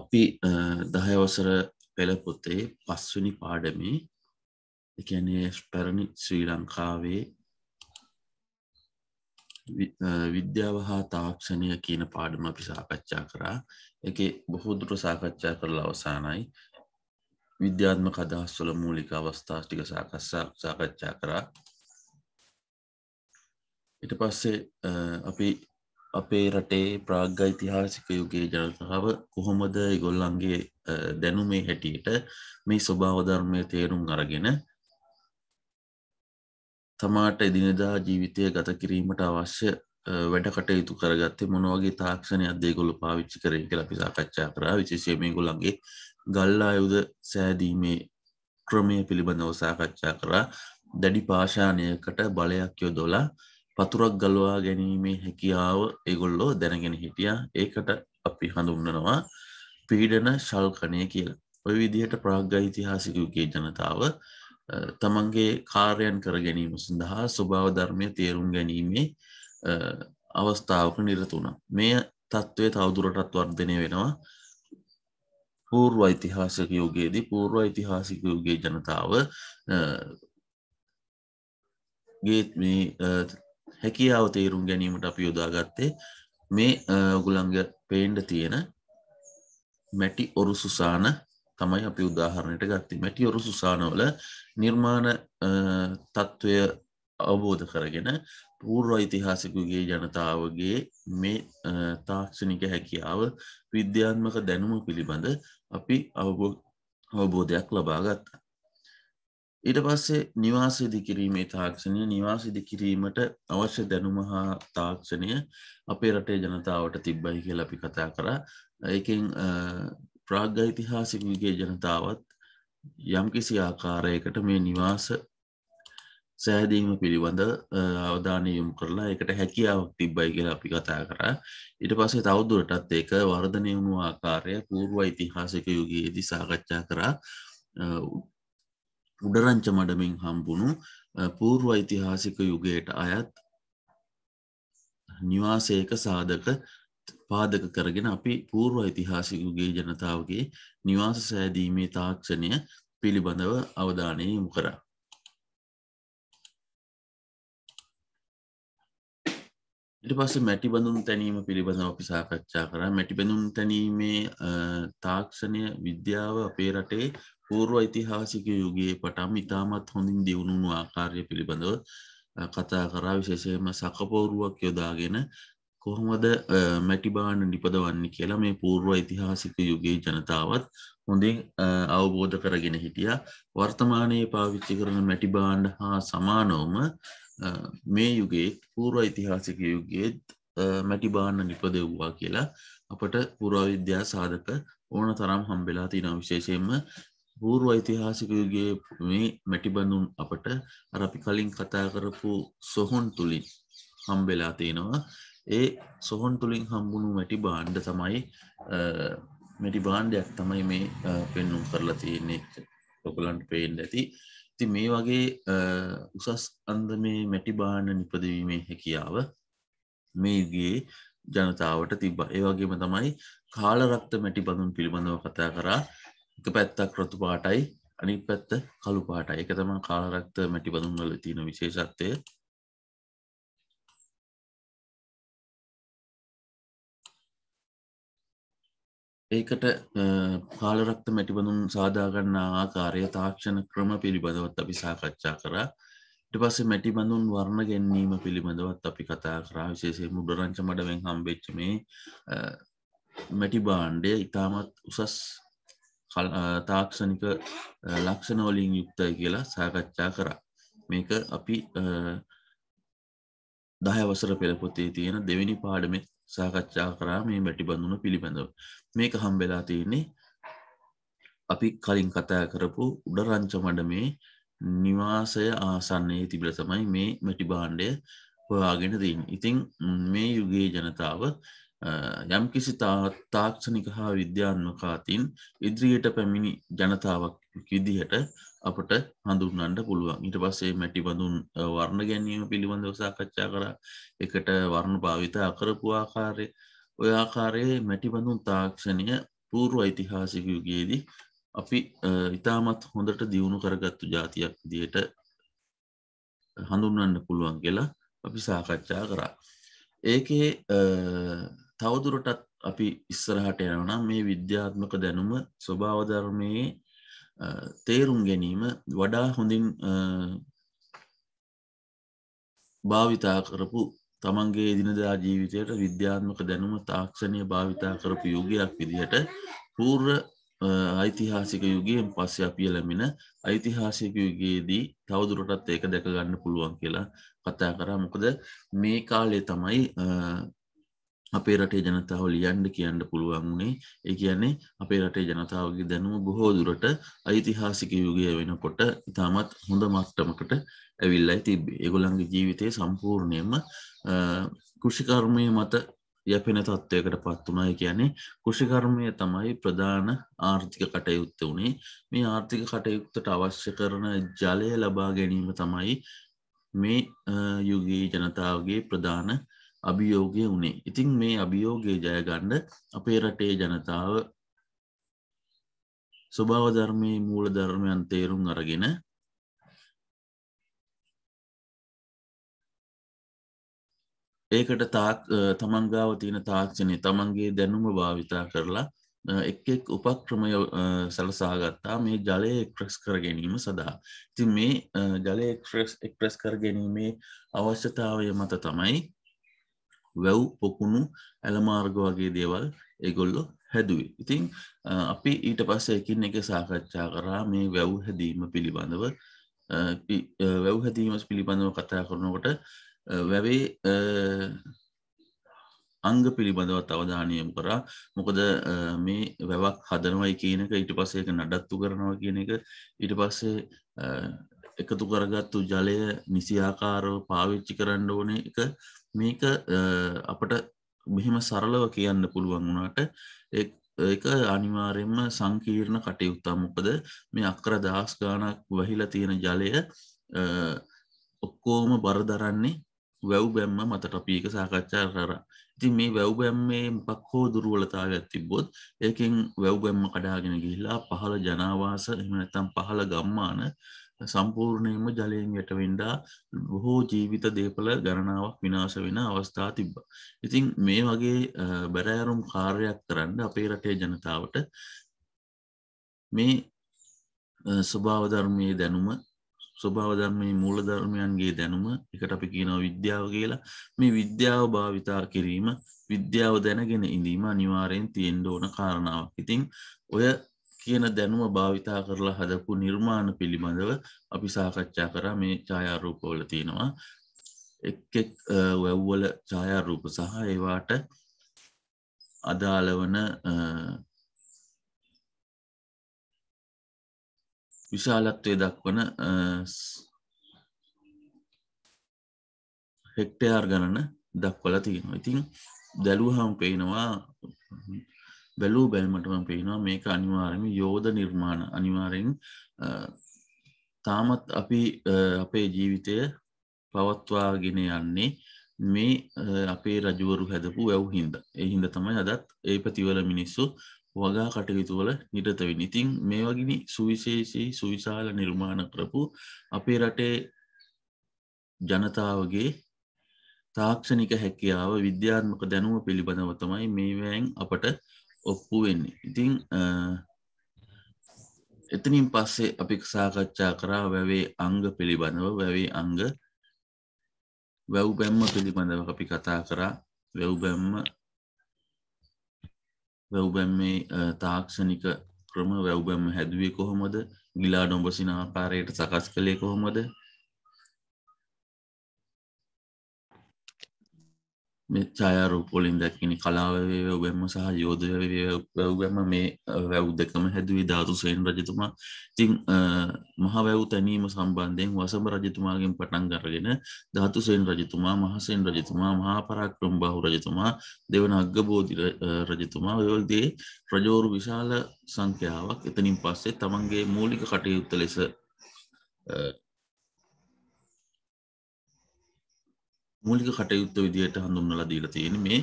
අපි දහයවසර පෙළපොතේ පස්වනි පාඩමේ එකනේ පැරණි ශ්‍රී ලංකාවේ විද්‍යාව හා තාක්ෂණය කියන පාඩම අපි සාකච්ඡා කරා එක බොහෝදුර සාකච්ඡා කරලා අවසානයි විද්‍යාත්ම කදහස්වල මූලික අවස්ථාෂ්ටික සාකස්සා සාකච්ඡා කරා ඉට පස්සේ අපි අපේ රටේ ප්‍රාග්ග යිතිහාසික යුගේ ජනතාව කොහොමද ගොල්ලන්ගේ දැනුමේ හැටියට මේ ස්වභාවධර්මය තේරුම් අරගෙන තමාට එදිනෙදා ජීවිතය ගත කිරීමට අවශ්‍ය වැඩ කටයුතු කරගත්තේ මොනවගේ තාක්ෂණය අදේගොලු පාවිච්චි කරය කියලා පිසාකච්ඡා කරා විශේෂයමේ ගොල්ලන්ගේ ගල්ලා අයුද සෑදීමේ ක්‍රමය පිළිබඳව සාකච්ඡා කරා දැඩි පාශානයකට බලයක් යොදොලා පතුරක් ගලවා ගැනීමේ හැකියාව ඒගොල්ලෝ දැනගෙන හිටිය ඒකට අපි හඳුන්නනවා පීඩන ශල්කනය කියලා ඔය විදිහට ප්‍රාග්ග ඉතිහාසිකයුගේ ජනතාව තමන්ගේ කාර්යන් කර ගැනීම සඳහා ස්වභාව ධර්මය තේරුම් ගැනීමේ අවස්ථාවක නිරතුුණ මේ තත්ත්වය තවදුරටත් වර්ධනය වෙනවා පූර්ව යිතිහාසක යෝගයේදී පූර්ව යිතිහාසික යුගේ ජනතාව ගේත් මේ හැකියාව තේරුම් ගැනීමට අපි යොදාගත්තේ මේ ඔගුළංග පේන්ඩ තියෙන මැටි ඔරු සුසාන තමයි අපි උදාහරණයට ගත්ති මැටි ඔරු සුසානවල නිර්මාණ තත්ත්වය අවබෝධ කරගෙන පූර්ව ඉතිහාසිකුගේ ජනතාවගේ මේ තාක්ෂණික හැකියාව විද්‍යාත්මක දැනුම පිළිබඳ අපි අවබෝධයක් ලබාගත්තා ඊට පස්සේ නිවාසිදි කිරීමේ තාක්ෂණය නිවාසිදි කිරීමට අවශ්‍ය දැනුම හා තාක්ෂණය අපේ රටේ ජනතාවට තිබ්බයි කියලා අපි කතා කරා ඒකෙන් ප්‍රාග්ගයිතිහාසිකගේ ජනතාවත් යම්කිසි ආකාරයකට මේ නිවාස සෑදීම පිළිබඳ අවධානයම් කරලා එකට හැකියාවක් තිබ්බයි කියලා අපි කතා කරා ඉට පස්සේ තවදුරටත් ඒක වර්ධනය වුණු ආකාරය පූර්ව යිතිහාසික යුගයේදී සාකච්ඡා කරා උඩරංච මඩමින් හම්බුණු පූර්ව ඓතිහාසික යුගයට අයත් නිවාසයක සාධක පාදක කරගෙන අපි පූර්ව ඓතිහාසික යුගයේ ජනතාවගේ නිවාස සෑදීමේ තාක්ෂණය පිළිබඳව අවධානය යොමු කරා. ඊට පස්සේ මැටි බඳුන් තැනීම පිළිබඳව අපි සාකච්ඡා කරා. මැටි බඳුන් තැනීමේ තාක්ෂණය විද්‍යාව අපේ රටේ පූර්ව ඓතිහාසික යුගයේ පටන් ඉතාමත් හොඳින් දියුණුණු ආකාරය පිළිබඳව කතා කරා විශේෂයෙන්ම සකපෝරුවක් යොදාගෙන කොහොමද මැටිබාන නිපදවන්න කියලා මේ පූර්ව ඓතිහාසික යුගයේ ජනතාවත් හොඳින් අවබෝධ කරගෙන හිටිය වර්තමානයේ පාවිච්චි කරන මැටිබාණ්ඩ හා සමානෝම මේ යුගේ පූර්ව ඓතිහාසික යුගයේත් මැටිබාන්න නිපදව්වා කියලා අපට පුරාවිද්‍යා සාධක ඕන තරම් හම්බෙලා තින විශේෂයෙන්ම පූර්ව ඓතිහාසික යුගයේ මේ මැටිබඳුන් අපට අර අපි කලින් කතා කරපු සොහොන් තුලින් හම්බෙලා තිනවා ඒ සොහොන් තුලින් හම්බුණු මැටි භාණ්ඩ තමයි මැටි භාණ්ඩයක් තමයි මේ පෙන්නුම් කරලා තියෙන්නේ ඔයගලන්ට පේන්න ඇති ඉතින් මේ වගේ උසස් අන්දමේ මැටි භාණ්ඩ නිපදවීමේ හැකියාව මේ යුගයේ ජනතාවට තිබ්බා ඒ වගේම තමයි කාලරක්ත මැටි බඳුන් පිළිබඳව කතා කරා එක පැත්තක් රොතු පාටයි අනි පැත්ත කළු පාටයි එක තම කාලරක්ත මැටි බඳුන් වල තියෙන විශේෂත්වය ඒකට කාලරක්ත මැටිබඳුන් සාදාගන්න ආකාරය තාක්ෂණ ක්‍රම පිළිබඳවත් අපි සාකච්ඡා කරා ට පස්සේ මැටිබඳුන් වර්ණ ගැන්වීම පිළිබඳවත් අපි කතා කරා විශේෂය මුඩරංච මඩවෙන් හම්බෙච්ච මේ මැටි බාණ්ඩය ඉතාමත් උසස් තාක්ෂණික ලක්ෂණවලින් යුක්තයි කියලා සාකච්ඡා කරා මේක අපි දහවසර පෙළපොතේ තියෙන දෙවිනි පාඩම සාකච්ඡා කරා මේ මැටි බඳුන පිළිබඳව මේක හම්බෙලා තියන්නේ අපි කලින් කතා කරපු උඩරංච මඩ මේ නිවාසය ආසන්නයේ තිබිල තමයි මේ මැටි බාණ්ඩය හොයාගෙන දීන් ඉතිං මේ යුගයේ ජනතාව යම්කිසි තාක්ෂණික හා විද්‍යාන්මකාතින් ඉදිරියට පැමිණි ජනතාවක් විදිහට අපට හඳුන්නන්ට පුළුවන් ඉට පස්සේ මැටි බඳුන් වර්ණ ගැනීම පිළිබඳව සාකච්ඡා කර එකට වර්ණ භාවිතා කරපු ආකාරය ඔයාකාරයේ මැටි බඳුන් තාක්ෂණය පූර්ව ඓතිහාසිකයුගයේදී අපි ඉතාමත් හොඳට දියුණු කරගත්තු ජාතියක් දියට හඳුන්වන්න පුළුවන් කියලා අපි සාකච්ඡා කරා ඒකේ තවදුරටත් අපි ඉස්සරහට යනවා මේ විද්‍යාත්මක දැනුම ස්වභාවධර්මයේ තේරුම් ගැනීම වඩා හොඳින් භාවිතා කරපු තමන්ගේ දිනදා ජීවිතයට විද්‍යාත්මක දැනුම තාක්ෂණය භාවිතා කරපු යුගයක් විදිහට පූර්ව ඓතිහාසික යුගයෙන් පස්සේ අපිය ලැබෙන ඓතිහාසික යුගයේදී තවදුරටත් ඒක දැක ගන්න පුළුවන් කියලා කතා කරා මොකද මේ කාලේ තමයි අපේ රටේ ජනතාව ලියන්ඩ කියන්න පුළුවන් වුණේ ඒ කියන්නේ අපේ රටේ ජනතාවගේ දැනුම බොහෝ දුරට අයිතිහාසික යුගය වෙනකොට ඉතාමත් හොඳ මට්ටමකට ඇවිල්ලයි තිබේ ඒගොලන්ගේ ජීවිතය සම්පූර්ණයම කෘෂිකර්මය මත යැපෙන තත්ත්වයකට පත්වනයි කියන්නේ කෘෂිකර්මය තමයි ප්‍රධාන ආර්ථික කටයුත්ත වනේ මේ ආර්ථික කටයුත්තට අවශ්‍ය කරන ජලය ලබා ගැනීම තමයි මේ යුගයේ ජනතාවගේ ප්‍රධාන අභියෝගය වනේ ඉතිං මේ අභියෝගය ජයගණ්ඩ අපේ රටේ ජනතාව ස්වභාව ධර්මයේ මූල ධර්මයන් තේරුම් අරගෙන ඒකට තාක් තමන්ගාව තියෙන තාක්ෂණය තමන්ගේ දැනුම භාවිතා කරලා එක් එක් උපක්‍රමය සලසාගත්තා මේ ජලය එක්්‍රෙස් කර ගැනීම සඳහා ති මේ ජලය එක්්‍රෙස් කර ගැනීමේ අවශ්‍යතාවය මත තමයි වැව් පොකුණු ඇලමාර්ග වගේ දේවල් ඒගොල්ලො හැදුවේ ඉතිං අපි ඊට පස්ස එකින් එක සාකච්ඡා කරා මේ වැව් හැදීම පිළිබඳව වැව් හැදීම පිළිබඳව කතා කරනකොට වැවේ අංග පිළිබඳවත් අවධානයම් කරා මොකද මේ වැවක් හදනවයි කියන එක ඊට පස්සේ එක නඩත්තු කරනවා කියන එක ඊට පස්සේ එකතු කරගත්තු ජලය නිසියාකාරව පාවිච්චි කරන්න ඕනේ එක මේක අපට මෙහෙම සරලව කියන්න පුළුවන් වුණාට ඒක අනිවාරෙන්ම සංකීර්ණ කටයුත්තා මොකද මේ අක්කර දහස් ගානක් වහිලා තියෙන ජලය ඔක්කෝම බරදරන්නේ වැව් බැම්ම මතට අපි එක සාකච්ඡා කර ඉති මේ වැව් බැම්මේ මොකක් හෝ දුරුවලතාවයක් තිබ්බොත් ඒකෙන් වැව් බැම්ම කඩාගෙන ගිහිලා පහළ ජනවාස එම නැත්තම් පහළ ගම්මාන සම්පූර්ණයම ජලයෙන් වැටවෙන්ඩා බොහෝ ජීවිත දේපල ගණනාවක් විනාශ වෙන අවස්ථා තිබ්බ. ඉතින් මේ වගේ බැරෑරුම් කාර්යක් කරන්න අපේ රටේ ජනතාවට මේ ස්වභාවධර්මයේ දැනුම ස්වභාවධර්මයේ මූලධර්මයන්ගේ දැනුම එකට අපි කියනව විද්‍යාව කියලා මේ විද්‍යාව භාවිතා කිරීම විද්‍යාව දැනගෙන ඉඳීම අනිවාරයෙන් තියෙන්ඩ ඕන කාරණාවක් ඉතිං ඔය කියන දැනුම භාවිතා කරලා හදපු නිර්මාණ පිළිබඳව අපි සාකච්ඡා කරා මේ ඡායාරූපවල තියෙනවා එක් එක් වැව්වල ඡායාරූප සහ ඒවාට අදාළවන විශාලත්වය දක්වන හෙක්ටයාර් ගණන දක්වල තියෙනවා ඉතින් දැලුවහම් පේනවා බැලූ බැල්මටම පේනවා මේක අනිවාරම යෝධ නිර්මාණ අනිවාරෙන් තාමත් අපි අපේ ජීවිතය පවත්වාගෙන යන්නේ මේ අපේ රජුවරු හැදපු ඇව් හින්ද එහින්ද තමයි අදත් ඒ ප්‍රතිවල මිනිස්සු වගා කටයුතුවල නිරතවෙන් ඉතින් මේ වගනි සුවිශේෂී සුවිශාල නිර්මාණ කරපු අපේ රටේ ජනතාවගේ තාක්ෂණික හැකියාව විද්‍යාත්මක දැනුව පිළිබඳව තමයි මේවෑන් අපට ඔප්පු වෙන්නේ ඉතිං එතනින් පස්සේ අපි සාකච්ඡා කරා වැවේ අංග පිළිබඳව වැවේ අංග වැව් බැම්ම පිළිබඳව අපි කතා කරා වැව් බැම්ම වැව් බැම්මේ තාක්ෂණික ක්‍රම වැව් බැම්ම හැදුවේ කොහොමද ගිලා ඩොඹසින ආකාරයට සකස් කළේ කොහොමද ඡායාරූප වලින් දැක්වෙන කලාව වේව ඔබැම්ම සහ යෝධ වැව්බැම මේ වැව් දෙකම හැදුවේ ධාතු සේන රජතුමා ඉතින් මහවැව් තැනීම සම්බන්ධයෙන් වසම රජතුමාගෙන් පටන් කරගෙන ධාතු සේන රජතුමා මහසෙන් රජතුමා මහා පරාක්‍රම බාහු රජතුමා දෙවන අග්ගබෝධි රජතුමා ඔයවලදී රජෝරු විශාල සංඛ්‍යාවක් එතනින් පස්සේ තමන්ගේ මූලික කටයුත්ත ලෙස මූලික කටයුත්ත විදියට හඳුන්වලා දීලා තියෙන මේ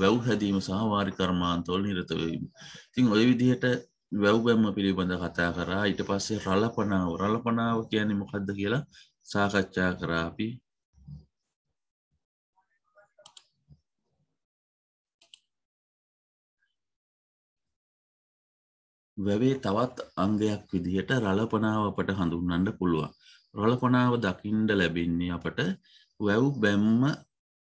වැව් හැදීම සහ වාරි කර්මාන්තවල නිරත වීම. ඉතින් ওই විදිහට වැව් බැම්ම පිළිබඳ කතා කරා ඊට පස්සේ රළපනාව රළපනාව කියන්නේ මොකද්ද කියලා සාකච්ඡා කරා අපි වැවේ තවත් අංගයක් විදිහට රළපනාව අපට හඳුන්වන්න පුළුවන්. රළපනාව දකින්න ලැබෙන්නේ අපට වැව් බැම්ම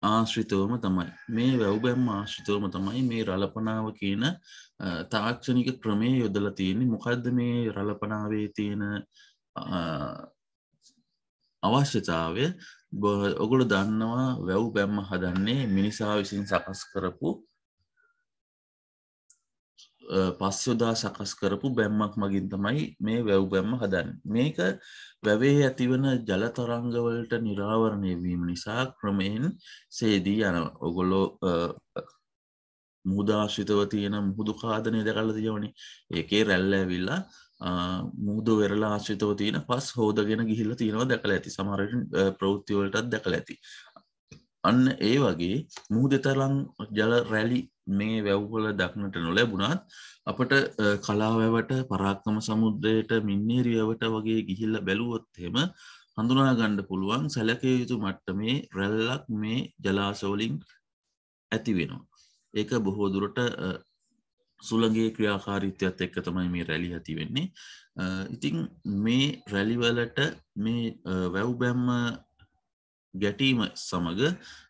ආශ්‍රිතවම තමයි මේ වැව් බැම් ආශ්‍රිතවම තමයි මේ රලපනාව කියන තාක්ෂණික ක්‍රමය යොදල තියෙන්නේ මොකක්ද මේ රලපනාවේ තියෙන අවශ්‍යතාවය ඔගොල දන්නවා වැව් බැම්ම හදන්නේ මිනිසා විසින් සකස් කරපු පස්යොදා සකස් කරපු බැම්මක් මගින් තමයි මේ වැව් බැම්ම හදන් මේක වැවේ ඇතිවන ජලතරංගවලට නිරාවරණයවීම නිසා ක්‍රමයෙන් සේදී යන ඔගොල්ලෝ මුදාශිතව තියෙන මුහුදු කාදනය දැකල තියවනි ඒකේ රැල්ල ඇවිල්ලා මුහුද වෙරලා ආශ්‍රිතව තියෙන පස් හෝදගෙන ගිහිල්ල තියෙනව දැකල ඇති සමහරට ප්‍රෞතිවලටත් දැකල ඇති අන්න ඒ වගේ මුහදතරන් ජල රැලි මේ වැැව්වල දක්නට නොලැබුණත් අපට කලාවැවට පරාක්කම සමුද්‍රයට මින්නේරියවට වගේ ගිහිල්ල බැලුවොත්හෙම හඳුනාගණ්ඩ පුළුවන් සැලකය යුතු මට්ට මේ රැල්ලක් මේ ජලාසවලින් ඇති වෙනවා. ඒක බොහෝ දුරට සුළගේ ක්‍රියාකාරිත්‍යත් එක්ක තමයි මේ රැලි ඇති වෙන්නේ. ඉතිං මේ රැලිවලට මේ වැව්බැම්ම ගැටීම සමඟ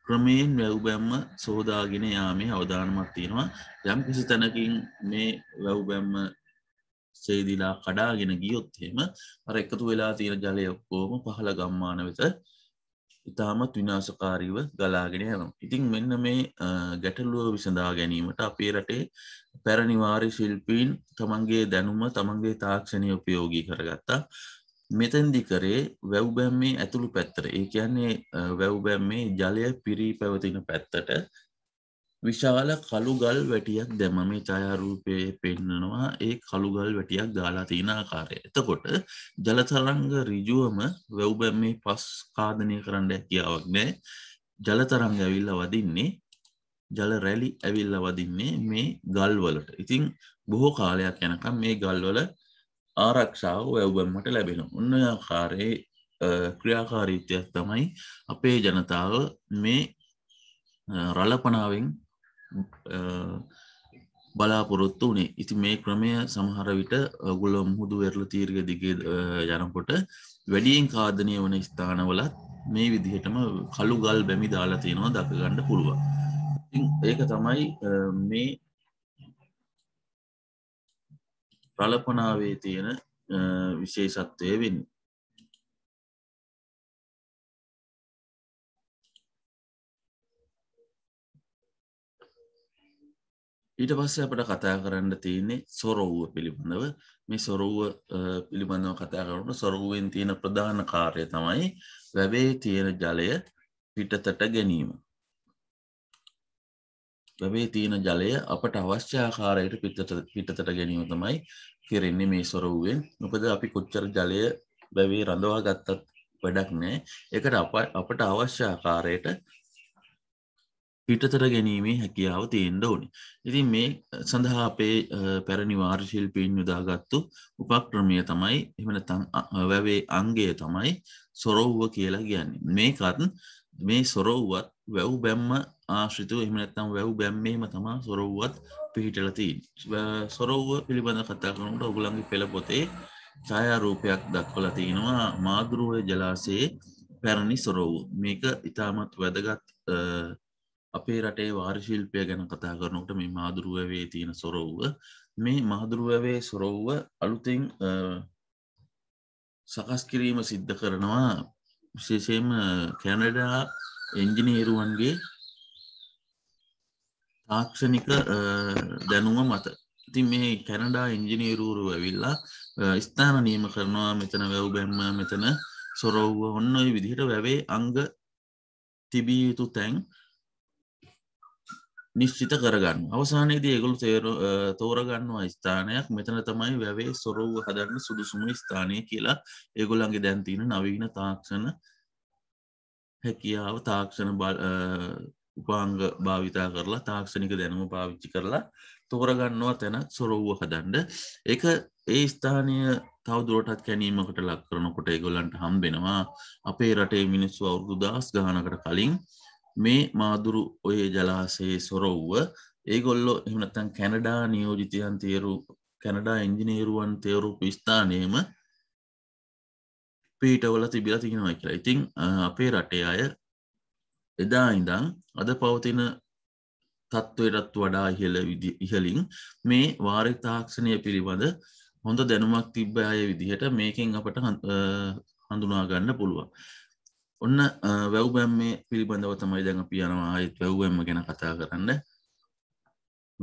ක්‍රමයෙන් වැව්බැම්ම සෝදාගෙන යාමේ අවධානමත් තියෙනවා යම් කිසි තැනකින් මේ වැව්බැම්ම සේදිලා කඩාගෙන ගියොත්හෙම අර එකතු වෙලා තියෙන ජලය ඔක්කෝම පහළ ගම්මාන වෙත ඉතාමත් විනාශකාරීව ගලාගෙන යනම් ඉතින් මෙන්න මේ ගැටලුව විසඳා ගැනීමට අපේ රටේ පැරණිවාරි ශිල්පීන් තමන්ගේ දැනුම තමන්ගේ තාක්ෂණය උපයෝගී කරගත්තා මෙතැන්දි කරේ වැව්බැම්මේ ඇතුළු පැත්තර ඒ කියන්නේ වැව්බැම්මේ ජලය පිරී පැවතින පැත්තට විශාල කළුගල් වැටියක් දැම මේ ඡායාරූපය පෙන්නනවා ඒ කළුගල් වැටියක් දාලා තියෙන ආකාරය. එතකොට ජලතරංග ඍජුවම වැව්බැම්මේ පස් ඛාදනය කරන්න හැකියාවක් නැහැ. ජලතරංග ඇවිල්ලා වදින්නේ ජල රැලි ඇවිල්ලා වදින්නේ මේ ගල්වලට. ඉතින් බොහෝ කාලයක් යනකම් මේ ගල්වල ආරක්ෂාව වැැව්බම්මට ලැබෙන ඔන්න ආකාරයේ ක්‍රියාකාරීත්වයක් තමයි අපේ ජනතාව මේ රලපනාවෙන් බලාපොරොත්තු වනේ ඉති මේ ක්‍රමය සමහර විට ගුල මුහුදු වෙරල තීර්ග දිගේ යනකොට වැඩියෙන් කාදනය වන ස්ථානවලත් මේ විදිහටම කළු ගල් බැමි දාලා තියෙනවා දකගණ්ඩ පුළුව ඒක තමයි මේ ප්‍රලපනාවේ තියෙන විශේෂත්වය වෙන්න ඊට පස්සේ අපට කතා කරන්න තියන්නේ සොරව්ව පිළිබඳව මේ සොරුව පිළිබඳව කතා කරන සොරුවෙන් තියෙන ප්‍රධාන කාරය තමයි වැවේ තියෙන ජලය පිටතට ගැනීම ගවේ තියෙන ජලය අපට අවශ්‍ය ආකාරයට පිටට පිටතට ගැනීම තමයි කෙරෙන්නේ මේ සොරවුවෙන් නොකද අපි කොච්චර ජලය බැවේ රඳවා ගත්තත් වැඩක් නෑ එකට අපට අවශ්‍ය ආකාරයට පිටතර ගැනීමේ හැකියාව තියෙන්ඩ ඕනි ඉතින් මේ සඳහා අපේ පැරණි වාර්ශිල්පීන් යොදාගත්තු උපක්‍රමය තමයි එමනතං වැවේ අංගය තමයි සොරව්ව කියලා කියන්නේ මේකත් මේ සොරව්වත් වැව් බැම්ම ආශ්‍රිතව එහම නැත්තම් වැව් බැම්මේම තමා සොරව්වත් පිහිටලති සොරව්ව පිළිබඳ කතා කරනට ඔගුලන්ගේ පෙළ පොතේ ඡායාරූපයක් දක්වල තියෙනවා මාදරුව ජලාසයේ පැරණි සොරව් මේක ඉතාමත් වැදගත් අපේ රටේ වාර්ශිල්පය ගැන කතා කරනට මේ මාදුරුවවේ තියෙන සොරව්ව මේ මහදුරුවවේ සොරව්ව අලුතෙන් සකස් කිරීම සිද්ධ කරනවා විශේෂයෙන්ම කැනඩා එන්ජිනේරුවන්ගේ තාක්ෂණික දැනුම මත ඉතින් මේ කැනඩා ඉංජිනීරූරු ඇවිල්ලා ස්ථාන නියම කරනවා මෙතන වැව් බැම්ම මෙතන සොරව්ව ඔන්න ඔය විදිහට වැවේ අංග තිබිය යුතු තැන් නිශ්චිත කරගන්න අවසානයේදී ඒගොලු තේර තෝරගන්නවා ස්ථානයක් මෙතන තමයි වැවේ සොරව්ව හදන්න සුදුසුම ස්ථානය කියලා ඒගොල්ලන්ගේ දැන්තින නවීන තාක්ෂණ හැකියාව තාක්ෂණ උපාංග භාවිතා කරලා තාක්ෂණික දැනුම පාවිච්චි කරලා තෝරගන්නවා තැන සොරව්ව හදන්ඩ එක ඒ ස්ථානය තවදුරටත් කැනීමකට ලක් කරනකොට ඒගොල්ලන්ට හම්බෙනවා අපේ රටේ මිනිස්සු අවුරුදු දස් ගානකට කලින් මේ මාදුරු ඔය ජලාසේ සොරව්ව ඒගොල්ලො එමනත්තන් කැනඩා නියෝජිතයන් තේරු කැනඩා එංජිනේරුවන් තේරු ස්ථානයම පීටවල තිබිලා තියෙනවා කියලා ඉතිං අපේ රටේ අය එදා ඉඳං අද පවතින තත්ත්වයටත් වඩා ඉහල ඉහලින් මේ වාරි තාක්ෂණය පිළිබඳ හොඳ දැනුමක් තිබ්බ අය විදිහට මේකෙන් අපට හඳුනාගන්න පුළුවන් ඔන්න වැව්බැම් මේ පිළිබඳව තමයි දැඟ පියනවා අයිත් වැව්බැම්ම ගැන කතා කරන්න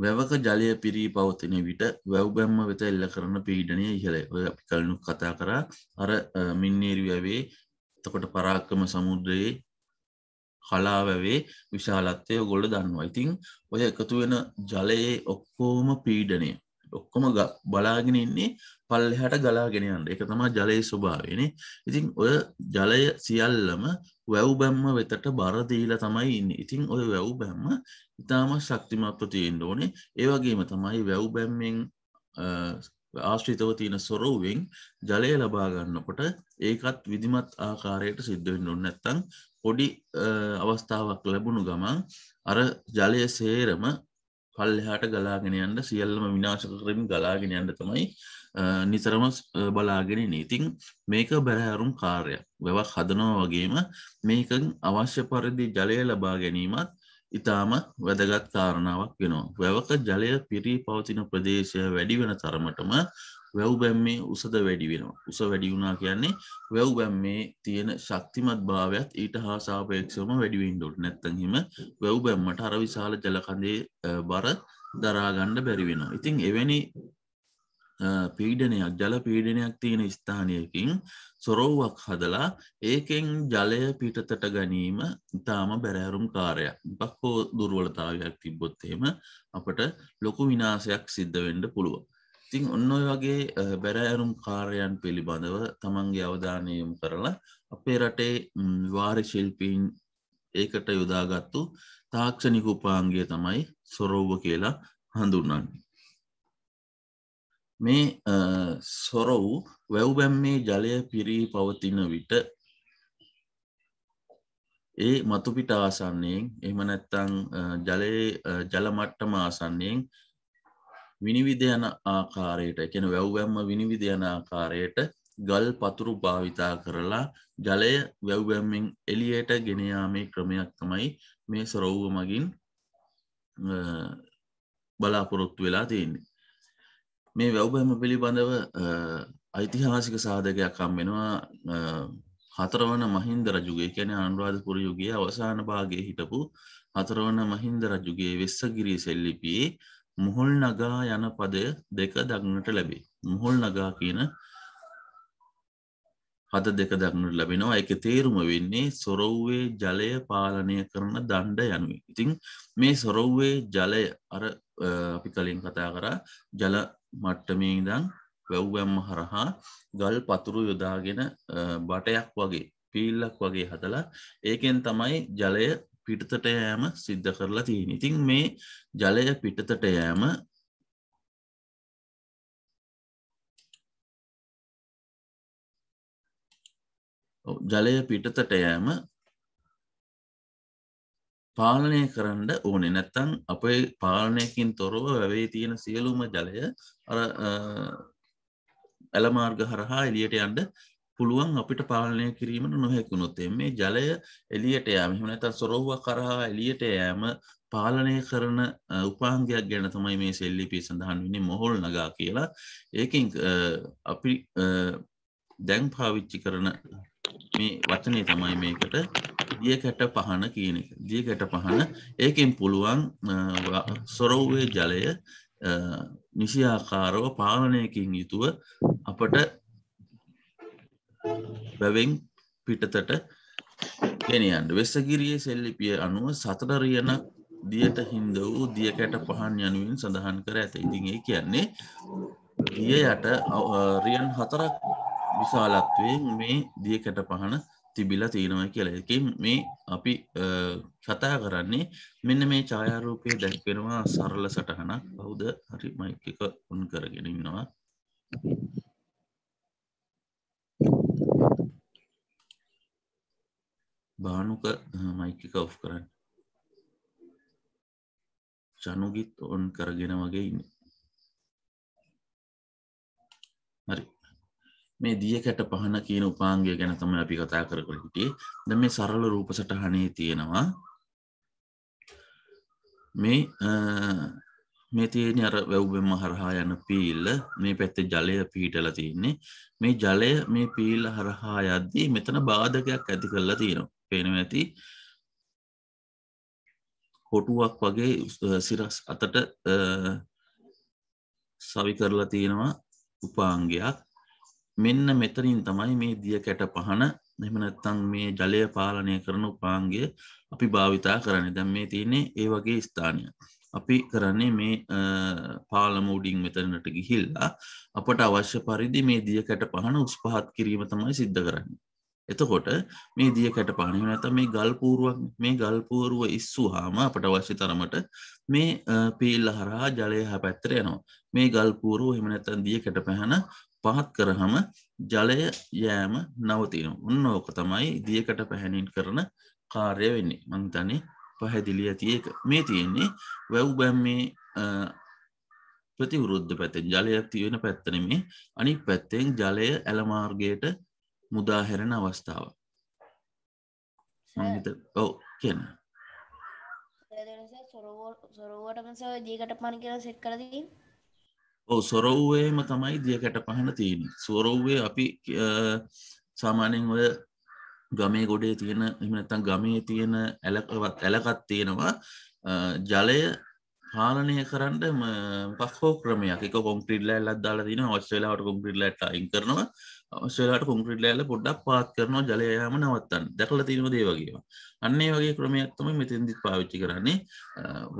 වැවක ජලය පිරී පවතින විට වැව්බැම්ම වෙත එල්ල කරන පීඩනය ඉහළ ඔය අපි කලනු කතා කරා අර මින්නේරි වැවේ තකොට පරාක්කම සමුද්‍රයේ කලාවැවේ විශාලත්වය ගොල දන්නවා ඉතිං ඔය එකතු වෙන ජලයේ ඔක්කෝම පීඩනය ඔක්කොම බලාගෙන ඉන්නේ පල්ලෙහාට ගලාගෙන යන්න එක තමා ජලය ස්වභාවයන ඉතින් ඔය ජලය සියල්ලම වැව් බැම්ම වෙතට බරදීලා තමයි ඉන්න ඉතින් ඔය වැව් බැම්ම ඉතාම ශක්තිමත්ව තියෙන් ඕනේ ඒවගේම තමයි වැව් බැම්මෙන් ආශ්‍රිතව තියෙන සොරෝවෙන් ජලය ලබාගන්නකොට ඒකත් විදිමත් ආකාරයට සිද්ධුවෙන් ඔන්න ඇත්තං පොඩි අවස්ථාවක් ලැබුණු ගමන් අර ජලය සේරම පල්ලෙහාට ගලාගෙන යන්න සියල්ලම විනාශ කරමින් ගලාගෙන යන්න තමයි නිතරම බලාගෙන නීතින් මේක බැරහැරුම් කාර්යක් වැවක් හදනවා වගේම මේකන් අවශ්‍ය පරිදි ජලය ලබා ගැනීමත් ඉතාම වැදගත් කාරණාවක් වෙනවා. වැවක ජලය පිරී පවතින ප්‍රදේශය වැඩි වෙන තරමටම වැව් බැම්මේ උසද වැඩි වෙනවා උස වැඩි වුණා කියන්නේ වැව් බැම්මේ තියෙන ශක්තිමත් භාවයක් ඊට හා සාපේක්ෂවම වැඩිවෙන්ඩොට නැත්තන් හිම වැව් බැම්මට අර විශාල ජලකඳේ බර දරාගණ්ඩ බැරි වෙනවා ඉතින් එවැනි පීඩනයක් ජල පීඩනයක් තියෙන ස්ථානයකින් සොරෝවක් හදලා ඒකෙන් ජලය පිටතට ගැනීම ඉතාම බැරෑරුම් කාරයක් බක්හෝ දුර්වලතාවයක් තිබ්බොත්තේම අපට ලොකු විනාසයක් සිද්ධ වෙන්ඩ පුළුවන් ඉතිං ඔන්න ඔය වගේ බැරඇරුම් කාර්යන් පිළිබඳව තමන්ගේ අවධානයම් කරලා අපේ රටේ වාරි ශිල්පීන් ඒකට යොදාගත්තු තාක්ෂණික උපාන්ගේ තමයි සොරෝව කියලා හඳුන්නන්න. මේ සොරව් වැව්බැම්මේ ජලය පිරී පවතින විට ඒ මතුපිට ආසන්නයෙන් එම නැත්තං ජලයේ ජලමට්ටම ආසන්නයෙන් විනිවිධයන ආකාරයට එකන වැව්වැම්ම විනිවිධයන ආකාරයට ගල් පතුරු භාවිතා කරලා ජලය වැව්වැම්මෙන් එලියට ගෙනයාමේ ක්‍රමයක් තමයි මේ සොරව්ව මගින් බලාපොරොත්තු වෙලා තියන්නේ. මේ වැව්බැම පිළිබඳව ඓතිහාසික සාධකයක් කම් වෙනවා හතරවන මහින්ද රජුගේ කැන අනුරාධපුර යුගයේ අවසාන භාගය හිටපු හතරවන මහින්ද රජුගේ වෙස්සගිරී සෙල්ලිපියේ මුහුල් නගා යන පදය දෙක දක්නට ලැබේ. මුහුල් නගා කියන පද දෙක දක්නට ලැබෙනවා එක තේරුම වෙන්නේ සොරව්වේ ජලය පාලනය කරන දණ්ඩ යනුවේ. ඉතිං මේ සොරව්වේ ජලය අර අපි කලින් කතා කරා ජල මට්ටමේදං වැව්වැම්ම හරහා ගල් පතුරු යොදාගෙන බටයක් වගේ පිල්ලක් වගේ හදලා ඒකෙන් තමයි ජලය පිටතට යෑම සිද්ධ කරලා තියෙන ඉතින් මේ ජලය පිටතට යෑම ජලය පිටතට යෑම පාලනය කරන්න ඕනේ නැත්තං අපේ පාලනයකින් තොරව වැවේ තියෙන සියලුම ජලය අර ඇලමාර්ග හරහා එලියට යන්ඩ පුළුවන් අපිට පාලනය කිරීමට නොහැකුණොත්තේ මේ ජලය එලියට යෑම හිමනත සොරොහ්ව කරහා එලියට යෑම පාලනය කරන උපාංගයක් ගැන තමයි මේ සෙල්ලිපි සඳහන් වනි මොහොල් නගා කියලා ඒකින් අපි දැන් පාවිච්චි කරන මේ වචනය තමයි මේකට දිය කැට පහන කියන එක දිය කැට පහන ඒකෙන් පුළුවන් සොරව්වේ ජලය නිසියාකාරව පාලනයකින් යුතුව අපට වැවෙන් පිටතට ගෙනියන්ට වෙස්සගිරියේ සෙල්ලිපිය අනුව සතට රියන දියට හින්ද වූ දියකැට පහන් යනුවෙන් සඳහන් කර ඇත ඉතින්ඒ කියන්නේ දිය යට රියන් හතරක් විශාලත්වයෙන් මේ දියකැට පහන තිබිලා තියෙනවා කියලා එක මේ අපි කතා කරන්නේ මෙන්න මේ ඡායාරූපය දැක්වෙනවා සරල සටහනක් බෞද්ධ හරි මයික උන් කරගෙනන්නවා භානුක මයිකික ඔෆ් කරන්න චනුගිත් ඔන් කරගෙන වගේ ඉන්න හරි මේ දිය කැට පහන කියන උපාන්ගේ ගැන තමයි අපි කතා කරකට හිටියේ ද මේ සරල රූප සටහනේ තියෙනවා මේ මේ තියෙන අර වැව්බෙම හරහා යන පීල්ල මේ පැත්තේ ජලය පිහිටලා තියන්නේ මේ ජලය මේ පීල්ල හරහා යද්දී මෙතන බාධකයක් ඇති කරලා තියෙනවා පේනව ඇති හොටුවක් වගේ සිරස් අතට සවි කරලා තියෙනවා උපාංගයක් මෙන්න මෙතරින් තමයි මේ දිය කැට පහන එමනැත්තං මේ ජලය පාලනය කරන උපාන්ගය අපි භාවිතා කරන්න දැම් මේ තියන්නේ ඒ වගේ ස්ථානය අපි කරන්නේ මේ පාලමෝඩිං මෙතරනට ගිහිල්ලා අපට අවශ්‍ය පරිදි මේ දිය කැට පහන උස්පහත් කිරීම තමයි සිද්ධ කරන්නේ එතකොට මේ දිය කැටපාන නැත මේ ගල්පූරුවක් මේ ගල්පූරුව ඉස්සුහාම අපට අවශ්‍ය තරමට මේ පීල්ල හරහා ජලය හ පැත්තර යනවා මේ ගල්පූරුව හිමනැතන් දිය කැටපැහැන පහත් කරහම ජලය යෑම නවතින උන්න ඕක තමයි දියකට පැහැණින් කරන කාර්ය වෙන්නේ මංතනේ පැහැදිලිය ඇති එක මේ තියෙන්නේ වැව් බැම්මේ ප්‍රතිවරුද්ධ පැතෙන් ජලයක් තියෙන පැත්තන මේ අනි පැත්තෙන් ජලය ඇලමාර්ගයට මුදාහැරෙන අවස්ථාව මහිත ඔව කියන සොරුවටම සව දියකට පණ කියලා සෙට් කරදී ඕ සොරව්වේම තමයි දියකට පහන තියෙන සොරව්වේ අපි සාමානෙන් ඔය ගමේ ගොඩේ තියෙන එමනත්තන් ගමේ තියෙන ඇලකවත් ඇලකත් තියෙනවා ජලය හාලනය කරන්න පක්හෝ ක්‍රමයක් කොම්පිට ලල්ලත් දාලා තින ඔස්සවෙලාට කොම්පිට ලට අයින් කරනව ඔස්සවෙලාට කොම්පිට ලෑල පොඩ්ඩක් පාත් කරනවා ජලයම නවත්තන් දැකල තිනව දේවගේවා අන්නේ වගේ ක්‍රමයක්තම මෙතින්දිත් පාවිච්චි කරන්නේ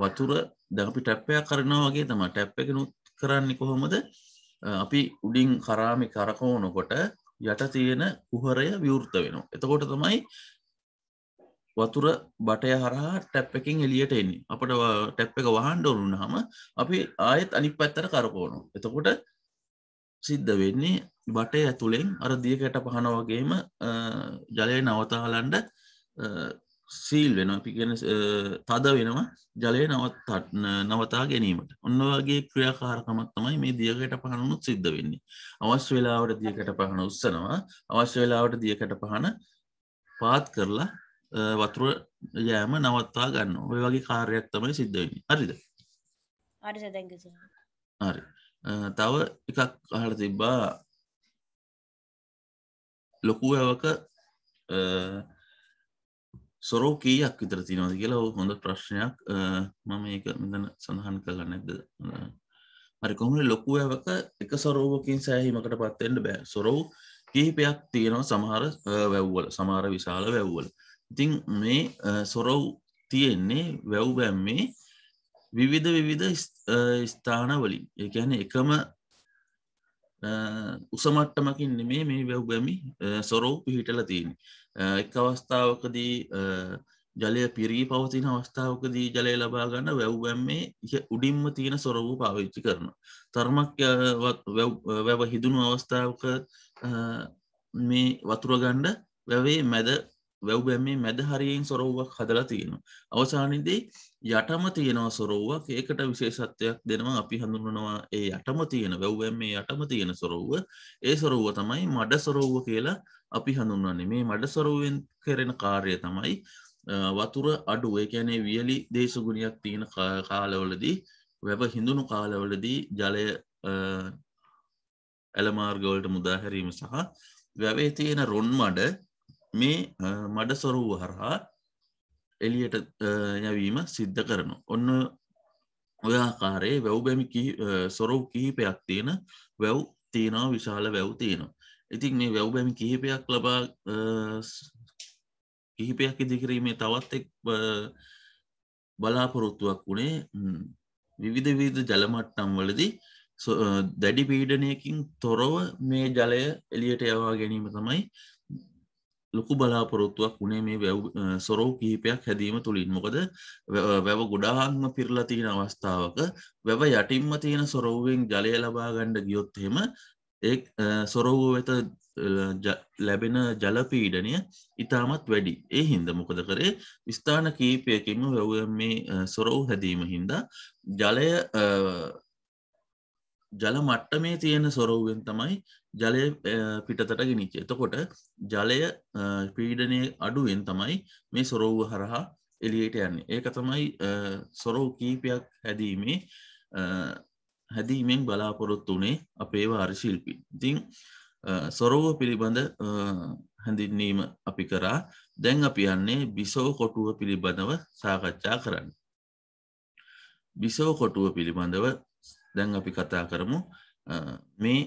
වතුර දැපි ටැප්පයක් කරනවා වගේ තම ටැප් එක නුත් කරන්නේ කොහොමද අපි උඩින් කරාමි කරකෝනකොට යට තියෙන කුහරය විවෘත වෙනවා එතකොට තමයි වතුර බටය හරහා ටැප් එකින් එලියට එන්නේ අපට ටැප් එක වහන්ඩ ඔරුුණහම අපි ආයෙත් අනික් පැත්තර කරපෝනු එතකොට සිද්ධ වෙන්නේ බටය ඇතුළෙන් අර දියකට පහන වගේම ජලය නවතහලන්ඩ සීල් වෙන පිගෙන තද වෙනවා ජලය නවත් නවතා ගැනීමට ඔන්න වගේ ක්‍රියාකාරකමක් තමයි මේ දියකට පහනුත් සිද්ධ වෙන්නේ අවශ්‍ය වෙලාවට දියකට පහන උත්සනවා අවශ්‍ය වෙලාවට දියකට පහන පාත් කරලා වතුර යෑම නවත්තා ගන්න ඔය වගේ කාර්යක් තමයි සිද්ධවෙන්න හරිද හරි තව එකක් අහර තිබ්බා ලොකු ඇවක සොරෝ කීයක් විතර තිනවද කියලා ඔ හොඳ ප්‍රශ්නයක් මම ඒක මෙතන සඳහන් කළ නැද්ද හරි කොහොම ලොකු ඇවක එක සොරෝවකින් සෑහීමකට පත්වෙන්ට බෑ සොරෝ කිහිපයක් තියෙනවා සමහර වැැව්වල සමහර විශාල වැැව්වල ඉතිං මේ සොරව් තියෙන්නේ වැව් බැම්මේ විවිධ විවිධ ස්ථානවලින් ඒැන එකම උසමට්ටමකින් නෙමේ මේ වැව්බැමි සොරෝ පිහිටල තියෙන එක් අවස්ථාවකදී ජලය පිරී පවතින අවස්ථාවකදී ජලය ලබා ගන්න වැව්බැම්මේ උඩින්ම තියෙන සොරවූ පාවිච්චි කරන. තර්මක් වැව හිදුණු අවස්ථාවක මේ වතුරගණ්ඩ වැවේ මැද වැව්බැම්මේ මැද හරියෙන් සොරෝවක් හදලා තියෙනවා අවසානිදී යටම තියෙනවා සොරෝවක් ඒකට විශේෂත්වයක් දෙනවා අපි හඳුන්වනවා ඒ යටම තියෙන වැව්බැම්මේ යටම තියෙන සොරෝව ඒ සොරෝව තමයි මඩ සොරෝව කියලා අපි හඳුන්වන්නේ මේ මඩ සොරෝවෙන් කරෙන කාර්ය තමයි වතුර අඩු ඒ කියන්නේ වියලි දේශගුණයක් තියෙන කාලවලදී වැව හිඳුණු කාලවලදී ජලය ඇලමාර්ගවලට මුදාහැරීම සහ වැවේ තියෙන රොන් මඩ මේ මඩ සොරුව හරහා එලියට යැවීම සිද්ධ කරන ඔන්න ඔයාකාරයේ වැව්බැමි සොරව් කිහිපයක් තියෙන වැව් තියෙනවා විශාල වැව් තියෙනවා ඉතින් මේ වැව්බැමි කිහිපයක් ලබා කිහිපයක් ඉදිකිරීමේ තවත් එක් බලාපොරොත්තුවක් වුණේ විවිධ විධ ජලමට්ටම් වලදී දැඩි පීඩනයකින් තොරව මේ ජලය එලියට යවා ගැනීම තමයි ලොකු බලාපොරොත්තුවක් වුණේ මේ වැව් සොරෝ කිහිපයක් හැදීම තුළින් මොකද වැව ගොඩාක්ම පිරලා තියෙන අවස්ථාවක වැව යටින්ම තියෙන සොරෝවෙන් ජලය ලබා ගණ්ඩ ගියොත් එහෙම ඒ සොරෝව වෙත ලැබෙන ජලපීඩනය ඉතාමත් වැඩි ඒ හින්ද මොකද කරේ ස්ථාන කීපයකින්ම වැව මේ සොරෝ හැදීම හින්දා ජලය ජල මට්ටමේ තියෙන සොරව්වෙන් තමයි ජලය පිටතට ගෙනනිච්ච එතකොට ජලය පීඩනය අඩුවෙන් තමයි මේ සොරෝව හරහා එලියට යන්න ඒක තමයි සොරෝ කීපයක් හැදීමේ හැදීමෙන් බලාපොරොත්තු වනේ අපේ වාරිශිල්පි ඉතිං සොරෝව පිළිබඳ හැඳින්වීම අපි කරා දැන් අපි යන්නේ බිසෝ කොටුව පිළිබඳව සාකච්ඡා කරන්න බිසෝ කොටුව පිළිබඳව දැන් අපි කතා කරමු මේ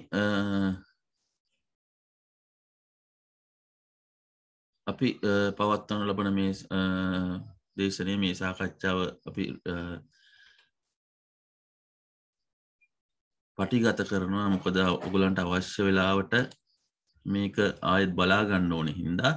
අපි පවත්වන ලබන මේ දේශනය මේ සාකච්ඡාව අපි පටිගත කරනවා මොකද ඔගුලන්ට අවශ්‍ය වෙලාවට මේක ආයෙත් බලාගන්න ඕනෙ හින්දා